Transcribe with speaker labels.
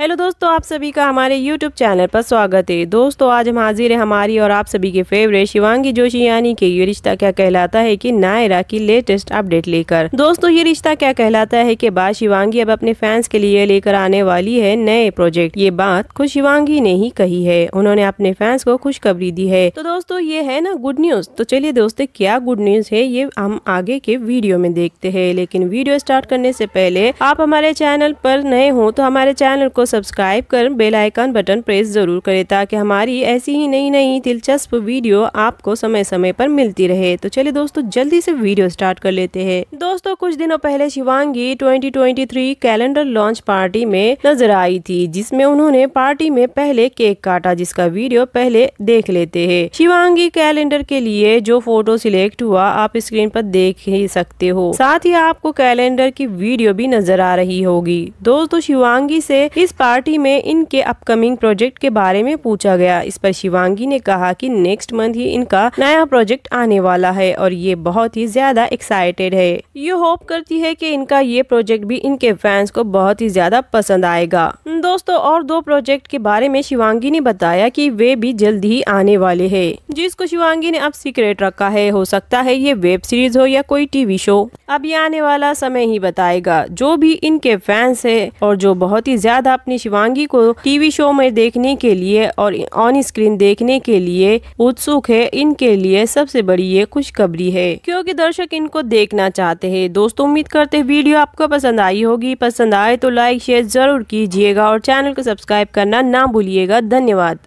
Speaker 1: hello दोस्तों आप सभी का हमारे यूट्यूब चैनल पर स्वागत है दोस्तों आज हम हाजिर है हमारी और आप सभी के फेवरेट शिवांगी जोशी यानी कि ये रिश्ता क्या कहलाता है कि नायरा की लेटेस्ट अपडेट लेकर दोस्तों ये रिश्ता क्या कहलाता है कि बात शिवांगी अब अपने फैंस के लिए लेकर आने वाली है नए प्रोजेक्ट ये बात खुद शिवांगी ने ही कही है उन्होंने अपने फैंस को खुशखबरी दी है तो दोस्तों ये है ना गुड न्यूज तो चलिए दोस्तों क्या गुड न्यूज है ये हम आगे के वीडियो में देखते है लेकिन वीडियो स्टार्ट करने ऐसी पहले आप हमारे चैनल पर नए हो तो हमारे चैनल को सब्सक्राइब कर बेल आइकन बटन प्रेस ज़रूर करें ताकि हमारी ऐसी ही नई नई दिलचस्प वीडियो आपको समय समय पर मिलती रहे तो चलिए दोस्तों जल्दी से वीडियो स्टार्ट कर लेते हैं दोस्तों कुछ दिनों पहले शिवांगी 2023 कैलेंडर लॉन्च पार्टी में नजर आई थी जिसमे उन्होंने पार्टी में पहले केक काटा जिसका वीडियो पहले देख लेते है शिवांगी कैलेंडर के लिए जो फोटो सिलेक्ट हुआ आप स्क्रीन पर देख ही सकते हो साथ ही आपको कैलेंडर की वीडियो भी नजर आ रही होगी दोस्तों शिवांगी से इस पार्टी में इनके अपकमिंग प्रोजेक्ट के बारे में पूछा गया इस पर शिवांगी ने कहा कि नेक्स्ट मंथ ही इनका नया प्रोजेक्ट आने वाला है और ये बहुत ही ज्यादा एक्साइटेड है ये होप करती है कि इनका ये प्रोजेक्ट भी इनके फैंस को बहुत ही ज्यादा पसंद आएगा दोस्तों और दो प्रोजेक्ट के बारे में शिवांगी ने बताया कि वे भी जल्द ही आने वाले हैं जिसको शिवांगी ने अब सीक्रेट रखा है हो सकता है ये वेब सीरीज हो या कोई टीवी शो अब ये आने वाला समय ही बताएगा जो भी इनके फैंस है और जो बहुत ही ज्यादा अपनी शिवांगी को टीवी शो में देखने के लिए और ऑन स्क्रीन देखने के लिए उत्सुक है इनके लिए सबसे बड़ी ये खुशखबरी है क्योंकि दर्शक इनको देखना चाहते हैं दोस्तों उम्मीद करते वीडियो आपको पसंद आई होगी पसंद आए तो लाइक शेयर जरूर कीजिएगा और और चैनल को सब्सक्राइब करना ना भूलिएगा धन्यवाद